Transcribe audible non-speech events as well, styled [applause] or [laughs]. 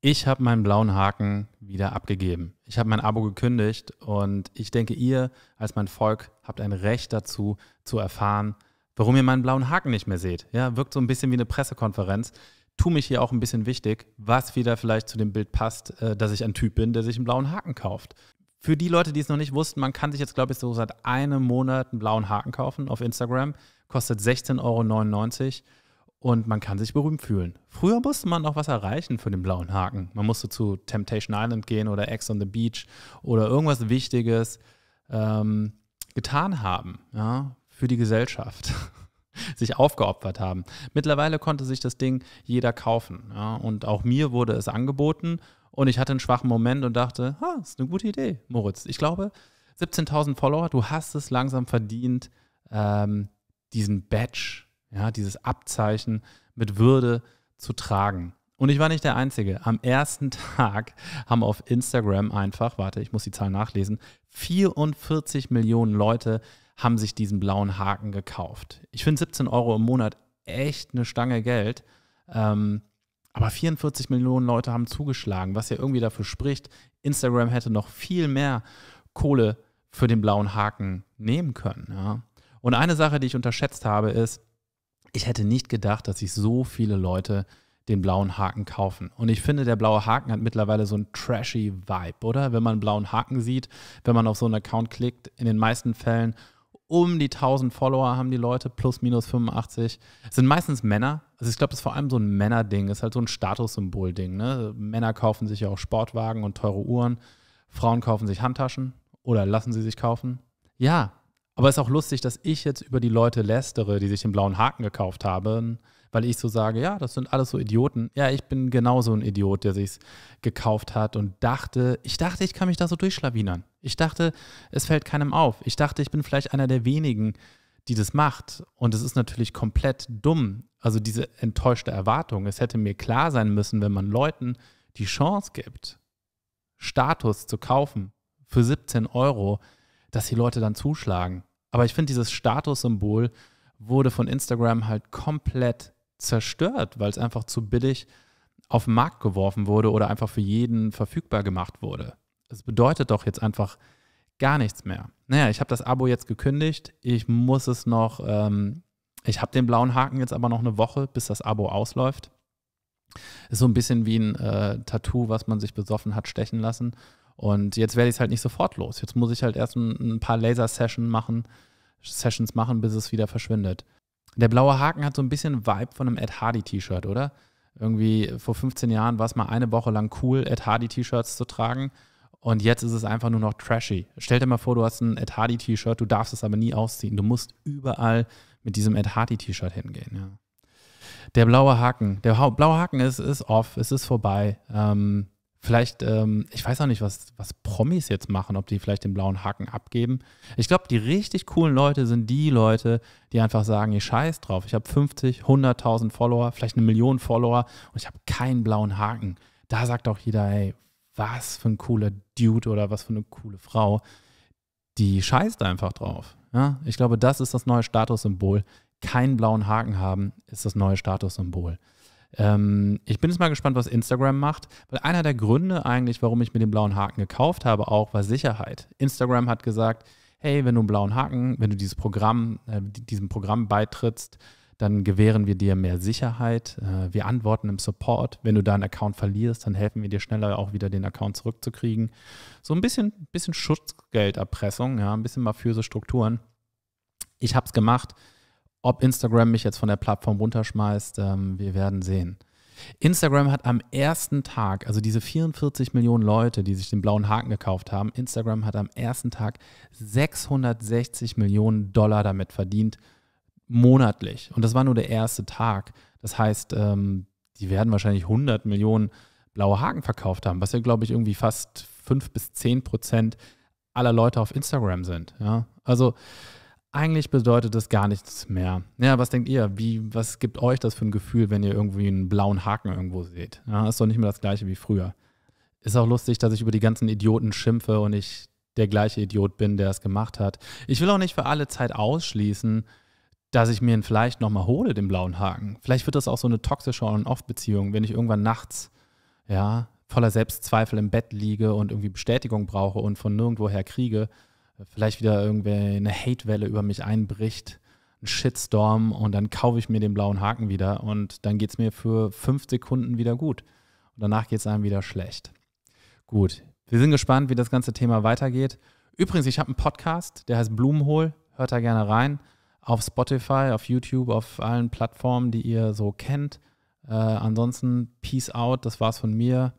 ich habe meinen blauen Haken wieder abgegeben. Ich habe mein Abo gekündigt und ich denke, ihr als mein Volk habt ein Recht dazu, zu erfahren, warum ihr meinen blauen Haken nicht mehr seht. Ja, wirkt so ein bisschen wie eine Pressekonferenz. Tu mich hier auch ein bisschen wichtig, was wieder vielleicht zu dem Bild passt, äh, dass ich ein Typ bin, der sich einen blauen Haken kauft. Für die Leute, die es noch nicht wussten, man kann sich jetzt, glaube ich, so seit einem Monat einen blauen Haken kaufen auf Instagram. Kostet 16,99 Euro und man kann sich berühmt fühlen. Früher musste man noch was erreichen für den blauen Haken. Man musste zu Temptation Island gehen oder Ex on the Beach oder irgendwas Wichtiges ähm, getan haben ja, für die Gesellschaft [laughs] sich aufgeopfert haben. Mittlerweile konnte sich das Ding jeder kaufen. Ja, und auch mir wurde es angeboten. Und ich hatte einen schwachen Moment und dachte, ah, ist eine gute Idee, Moritz. Ich glaube, 17.000 Follower, du hast es langsam verdient, ähm, diesen Badge ja, dieses Abzeichen mit Würde zu tragen. Und ich war nicht der Einzige. Am ersten Tag haben auf Instagram einfach, warte, ich muss die Zahl nachlesen, 44 Millionen Leute haben sich diesen blauen Haken gekauft. Ich finde 17 Euro im Monat echt eine Stange Geld. Ähm, aber 44 Millionen Leute haben zugeschlagen, was ja irgendwie dafür spricht, Instagram hätte noch viel mehr Kohle für den blauen Haken nehmen können. Ja? Und eine Sache, die ich unterschätzt habe, ist, ich hätte nicht gedacht, dass sich so viele Leute den blauen Haken kaufen. Und ich finde, der blaue Haken hat mittlerweile so einen trashy Vibe, oder? Wenn man einen blauen Haken sieht, wenn man auf so einen Account klickt, in den meisten Fällen um die 1000 Follower haben die Leute, plus minus 85. Es sind meistens Männer. Also ich glaube, das ist vor allem so ein Männerding, ist halt so ein Statussymbol-Ding. Ne? Männer kaufen sich ja auch Sportwagen und teure Uhren. Frauen kaufen sich Handtaschen oder lassen sie sich kaufen. Ja, aber es ist auch lustig, dass ich jetzt über die Leute lästere, die sich den blauen Haken gekauft haben, weil ich so sage, ja, das sind alles so Idioten. Ja, ich bin genauso ein Idiot, der sich's gekauft hat und dachte, ich dachte, ich kann mich da so durchschlawinern. Ich dachte, es fällt keinem auf. Ich dachte, ich bin vielleicht einer der wenigen, die das macht. Und es ist natürlich komplett dumm. Also diese enttäuschte Erwartung. Es hätte mir klar sein müssen, wenn man Leuten die Chance gibt, Status zu kaufen für 17 Euro, dass die Leute dann zuschlagen. Aber ich finde, dieses Statussymbol wurde von Instagram halt komplett zerstört, weil es einfach zu billig auf den Markt geworfen wurde oder einfach für jeden verfügbar gemacht wurde. Es bedeutet doch jetzt einfach gar nichts mehr. Naja, ich habe das Abo jetzt gekündigt. Ich muss es noch, ähm, ich habe den blauen Haken jetzt aber noch eine Woche, bis das Abo ausläuft. Ist so ein bisschen wie ein äh, Tattoo, was man sich besoffen hat stechen lassen. Und jetzt werde ich es halt nicht sofort los. Jetzt muss ich halt erst ein, ein paar Laser-Sessions machen, Sessions machen, bis es wieder verschwindet. Der blaue Haken hat so ein bisschen Vibe von einem Ed Hardy-T-Shirt, oder? Irgendwie vor 15 Jahren war es mal eine Woche lang cool, Ed Hardy-T-Shirts zu tragen. Und jetzt ist es einfach nur noch trashy. Stell dir mal vor, du hast ein Ed Hardy-T-Shirt, du darfst es aber nie ausziehen. Du musst überall mit diesem Ed Hardy-T-Shirt hingehen. Ja. Der blaue Haken. Der blaue Haken ist, ist off, es ist vorbei. Ähm, Vielleicht, ähm, ich weiß auch nicht, was, was Promis jetzt machen, ob die vielleicht den blauen Haken abgeben. Ich glaube, die richtig coolen Leute sind die Leute, die einfach sagen, ihr scheiß drauf, ich habe 50, 100.000 Follower, vielleicht eine Million Follower und ich habe keinen blauen Haken. Da sagt auch jeder, ey, was für ein cooler Dude oder was für eine coole Frau. Die scheißt einfach drauf. Ja? Ich glaube, das ist das neue Statussymbol. Keinen blauen Haken haben ist das neue Statussymbol. Ähm, ich bin jetzt mal gespannt, was Instagram macht, weil einer der Gründe eigentlich, warum ich mir den blauen Haken gekauft habe, auch war Sicherheit. Instagram hat gesagt, hey, wenn du einen blauen Haken, wenn du dieses Programm, äh, diesem Programm beitrittst, dann gewähren wir dir mehr Sicherheit. Äh, wir antworten im Support. Wenn du deinen Account verlierst, dann helfen wir dir schneller auch wieder den Account zurückzukriegen. So ein bisschen, bisschen Schutzgelderpressung, ja, ein bisschen mafiöse Strukturen. Ich habe es gemacht ob Instagram mich jetzt von der Plattform runterschmeißt, ähm, wir werden sehen. Instagram hat am ersten Tag, also diese 44 Millionen Leute, die sich den blauen Haken gekauft haben, Instagram hat am ersten Tag 660 Millionen Dollar damit verdient, monatlich. Und das war nur der erste Tag. Das heißt, ähm, die werden wahrscheinlich 100 Millionen blaue Haken verkauft haben, was ja, glaube ich, irgendwie fast 5 bis 10 Prozent aller Leute auf Instagram sind. Ja? Also eigentlich bedeutet das gar nichts mehr. Ja, was denkt ihr? Wie, was gibt euch das für ein Gefühl, wenn ihr irgendwie einen blauen Haken irgendwo seht? Ja, ist doch nicht mehr das gleiche wie früher. Ist auch lustig, dass ich über die ganzen Idioten schimpfe und ich der gleiche Idiot bin, der es gemacht hat. Ich will auch nicht für alle Zeit ausschließen, dass ich mir ihn vielleicht nochmal hole, den blauen Haken. Vielleicht wird das auch so eine toxische On-Off-Beziehung, wenn ich irgendwann nachts, ja, voller Selbstzweifel im Bett liege und irgendwie Bestätigung brauche und von nirgendwoher kriege vielleicht wieder irgendwie eine Hatewelle über mich einbricht, ein Shitstorm und dann kaufe ich mir den blauen Haken wieder und dann geht es mir für fünf Sekunden wieder gut. Und danach geht es einem wieder schlecht. Gut, wir sind gespannt, wie das ganze Thema weitergeht. Übrigens, ich habe einen Podcast, der heißt Blumenhohl. Hört da gerne rein. Auf Spotify, auf YouTube, auf allen Plattformen, die ihr so kennt. Äh, ansonsten, Peace out. Das war's von mir.